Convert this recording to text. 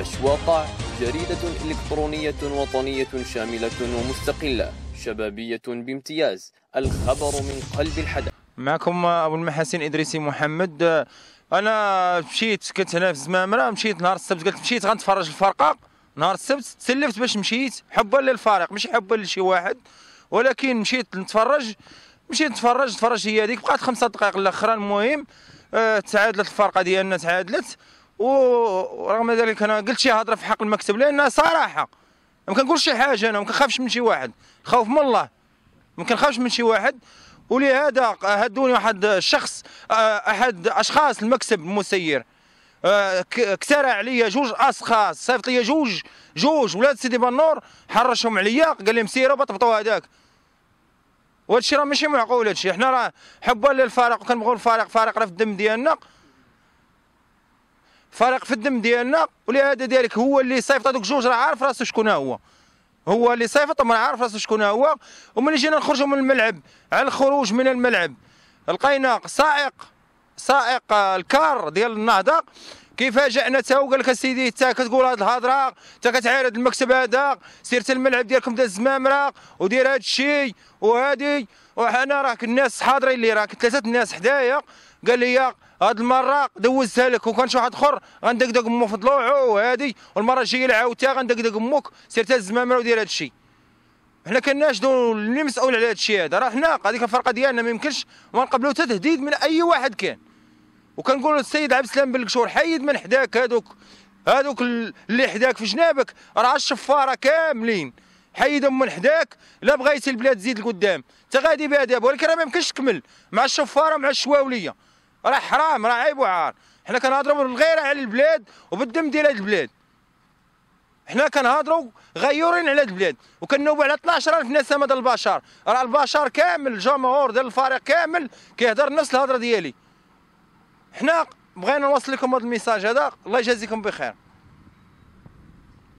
أشواق جريدة إلكترونية وطنية شاملة ومستقلة شبابية بامتياز الخبر من قلب الحدث معكم أبو المحاسن إدريسي محمد أنا مشيت كنت هنا في زمامرة مشيت نهار السبت قلت مشيت غنتفرج الفرقة نهار السبت تسلفت باش مشيت حبا للفريق ماشي حبا لشي واحد ولكن مشيت نتفرج مشيت نتفرج تفرجت هي هذيك بقات خمسة دقائق الاخرى المهم آه، تعادلت الفرقه ديالنا تعادلت ورغم ذلك انا قلت شي هضره في حق المكتب لان صراحه ما كنقول شي حاجه انا ما كنخافش من شي واحد خوف من الله ما كنخافش من شي واحد ولهذا هدوني واحد الشخص آه، احد اشخاص المكتب المسير اكترى آه، عليا جوج اشخاص صيفط لي جوج جوج ولاد سيدي بنور حرشهم عليا قال لهم سيروا بطبطوا هذاك وهادشي راه ماشي معقول هادشي حنا راه حبا للفريق وكنبغيو الفريق فريق راه في الدم ديالنا فريق في الدم ديالنا ولهذا ذلك هو اللي صيفط هذوك جوج راه عارف راسو شكون هو هو اللي صيفطهم راه عارف راسو شكون هو وملي جينا نخرجوا من الملعب على الخروج من الملعب لقينا سائق سائق الكار ديال النهضه كيف جاءنا تا وقال لك اسيدي تا كتقول هاد الهضره تا كتعارض المكتب هذا سير الملعب ديالكم داز الزمامره ودير هاد الشيء وهادي وحنا راك الناس حاضرين اللي راك ثلاثه الناس حدايا قال لي هاد المره دوزتها لك وكان شي واحد اخر غندقدق امه في ضلوعه وهادي والمره الجايه لعاوتها غندقدق امك سير تا الزمامره ودير هاد الشيء حنا كناشدو اللي مسؤول على هاد الشيء هذا راه حنا هذيك الفرقه ديالنا ما يمكنش ما نقبلوا تهديد من اي واحد كان وكنقول للسيد عبد السلام بن القشور حيد من حداك هذوك هذوك اللي حداك في جنابك راه الشفاره كاملين حيدهم من حداك لا بغيتي البلاد تزيد لقدام انت غادي دابا ولكن راه ما يمكنش تكمل مع الشفاره مع الشواوليه راه حرام راه عيب وعار حنا كنهضروا بالغيره على البلاد وبالدم ديال هاد البلاد حنا كنهضروا غيورين على هاد البلاد وكنوبوا على 12000 نسمه ديال البشر راه البشر كامل الجمهور ديال الفريق كامل كيهضر نفس الهضره ديالي حنا بغينا نوصل لكم هذا الميساج هذا الله يجازيكم بخير